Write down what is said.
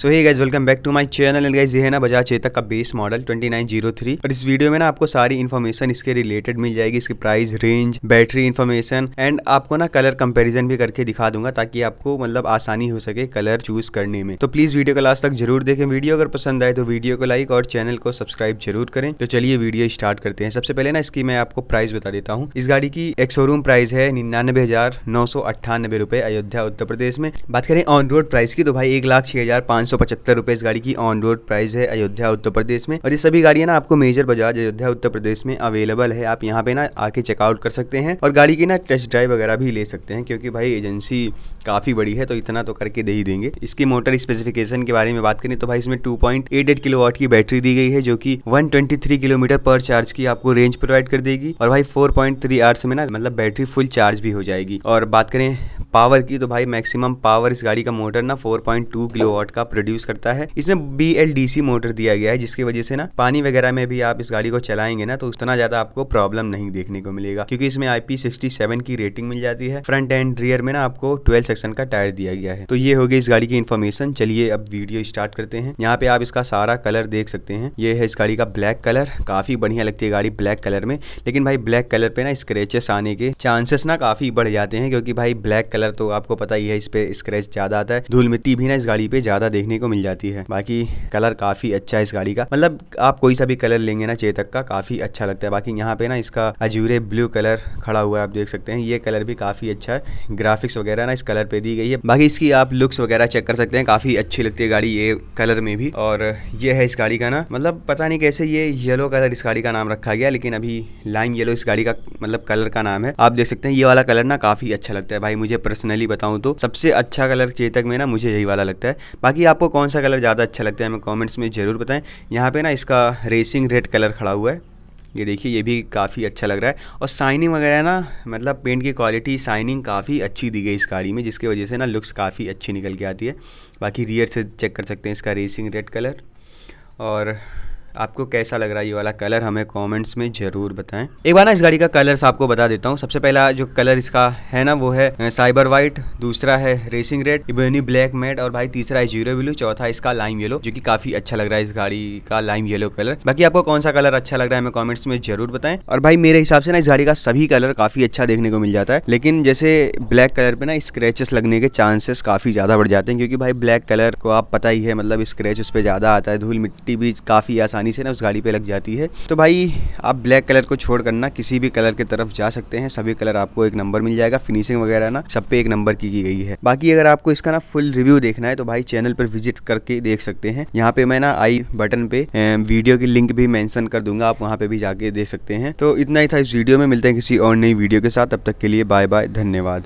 so hi guys welcome back to my channel and guys ये है ना बजाज चेतक का बेस मॉडल 2903 और इस वीडियो में ना आपको सारी इन्फॉर्मेशन इसके रिलेटेड मिल जाएगी इसकी price range battery information and आपको ना कलर कंपेरिजन भी करके दिखा दूंगा ताकि आपको मतलब आसानी हो सके कलर चूज करने में तो प्लीज वीडियो को लास्ट तक जरूर देखें वीडियो अगर पसंद आए तो वीडियो को लाइक और चैनल को सब्सक्राइब जरूर करें तो चलिए वीडियो स्टार्ट करते हैं सबसे पहले ना इसकी मैं आपको प्राइस बता देता हूँ इस गाड़ी की एक शोरूम प्राइस है निन्यानवे हजार नौ सौ अट्ठानबे रुपए अयोध्या उत्तर प्रदेश में बात करें ऑन रोड प्राइस की तो भाई एक लाख छह हजार पांच पाँच सौ पचहत्तर इस गाड़ी की ऑन रोड प्राइस है अयोध्या उत्तर प्रदेश में और ये सभी गाड़ियाँ ना आपको मेजर बजाज अयोध्या उत्तर प्रदेश में अवेलेबल है आप यहाँ पे ना आके चेकआउट कर सकते हैं और गाड़ी की ना टेस्ट ड्राइव वगैरह भी ले सकते हैं क्योंकि भाई एजेंसी काफ़ी बड़ी है तो इतना तो करके दे ही देंगे इसकी मोटर स्पेसिफिकेशन के बारे में बात करें तो भाई इसमें two point eight eight kilo की बैटरी दी गई है जो कि वन ट्वेंटी थ्री किलोमीटर पर चार्ज की आपको रेंज प्रोवाइड कर देगी और भाई फोर पॉइंट थ्री में ना मतलब बैटरी फुल चार्ज भी हो जाएगी और बात करें पावर की तो भाई मैक्सिमम पावर इस गाड़ी का मोटर ना 4.2 वॉट का प्रोड्यूस करता है इसमें बी मोटर दिया गया है जिसकी वजह से ना पानी वगैरह में भी आप इस गाड़ी को चलाएंगे ना तो उतना ज्यादा आपको प्रॉब्लम नहीं देखने को मिलेगा क्योंकि इसमें आईपी की रेटिंग मिल जाती है फ्रंट एंड रियर में ना आपको ट्वेल्व सेक्शन का टायर दिया गया है तो ये हो गई इस गाड़ी की इन्फॉर्मेशन चलिए अब वीडियो स्टार्ट करते हैं यहाँ पे आप इसका सारा कलर देख सकते हैं ये है इस गाड़ी का ब्लैक कलर काफी बढ़िया लगती है गाड़ी ब्लैक कलर में लेकिन भाई ब्लैक कलर पे ना स्क्रेचेस आने के चांसेस ना काफी बढ़ जाते हैं क्योंकि भाई ब्लैक कलर कलर तो आपको पता ही है इस पे स्क्रेच ज़्यादा आता है धूल मिट्टी भी ना इस गाड़ी पे ज़्यादा देखने को मिल जाती है बाकी कलर काफ़ी अच्छा है इस गाड़ी का मतलब आप कोई सा भी कलर लेंगे ना चेतक का काफ़ी अच्छा लगता है बाकी यहाँ पे ना इसका अजूरे ब्लू कलर खड़ा हुआ है आप देख सकते हैं ये कलर भी काफ़ी अच्छा है ग्राफिक्स वगैरह ना इस कलर पे दी गई है बाकी इसकी आप लुक्स वगैरह चेक कर सकते हैं काफ़ी अच्छी लगती है गाड़ी ये कलर में भी और ये है इस गाड़ी का ना मतलब पता नहीं कैसे ये येलो कलर इस गाड़ी का नाम रखा गया लेकिन अभी लाइम येलो इस गाड़ी का मतलब कलर का नाम है आप देख सकते हैं ये वाला कलर ना काफ़ी अच्छा लगता है भाई मुझे पर्सनली बताऊँ तो सबसे अच्छा कलर चेतक में ना मुझे यही वाला लगता है बाकी आपको कौन सा कलर ज़्यादा अच्छा लगता है हमें कॉमेंट्स में ज़रूर बताएँ यहाँ पर ना इसका रेसिंग रेड कलर खड़ा हुआ है ये देखिए ये भी काफ़ी अच्छा लग रहा है और साइनिंग वगैरह ना मतलब पेंट की क्वालिटी साइनिंग काफ़ी अच्छी दी गई इस गाड़ी में जिसकी वजह से ना लुक्स काफ़ी अच्छी निकल के आती है बाकी रियर से चेक कर सकते हैं इसका रेसिंग रेड कलर और आपको कैसा लग रहा है ये वाला कलर हमें कमेंट्स में ज़रूर बताएं एक बार ना इस गाड़ी का कलर्स आपको बता देता हूँ सबसे पहला जो कलर इसका है ना वो है साइबर व्हाइट दूसरा है racing red ebony black matte और भाई तीसरा है जीरो ब्लू चौथा इसका लाइम येलो जो की काफ़ी अच्छा लग रहा है इस गाड़ी का लाइम येलो कलर बाकी आपको कौन सा कलर अच्छा लग रहा है हमें कॉमेंट्स में ज़रूर बताएं और भाई मेरे हिसाब से ना इस गाड़ी का सभी कलर काफ़ी अच्छा देखने को मिल जाता है लेकिन जैसे ब्लैक कलर पे ना स्क्रेचेस लगने के चांसेस काफ़ी ज़्यादा बढ़ जाते हैं क्योंकि भाई ब्लैक कलर को आप पता ही है मतलब उस पर ज़्यादा आता है धूल मिट्टी भी काफ़ी आसानी आसानी से ना उस गाड़ी पे लग जाती है तो भाई आप ब्लैक कलर को छोड़ करना किसी भी कलर की तरफ जा सकते हैं सभी कलर आपको एक नंबर मिल जाएगा फिनिशिंग वगैरह ना सब पे एक नंबर की, की गई है बाकी अगर आपको इसका ना फुल रिव्यू देखना है तो भाई चैनल पर विजिट करके देख सकते हैं यहाँ पे मैं ना आई बटन पे वीडियो की लिंक भी मैंशन कर दूंगा आप वहाँ पे भी जाके देख सकते हैं तो इतना ही था इस वीडियो में मिलते हैं किसी और नई वीडियो के साथ तब तक के लिए बाय बाय धन्यवाद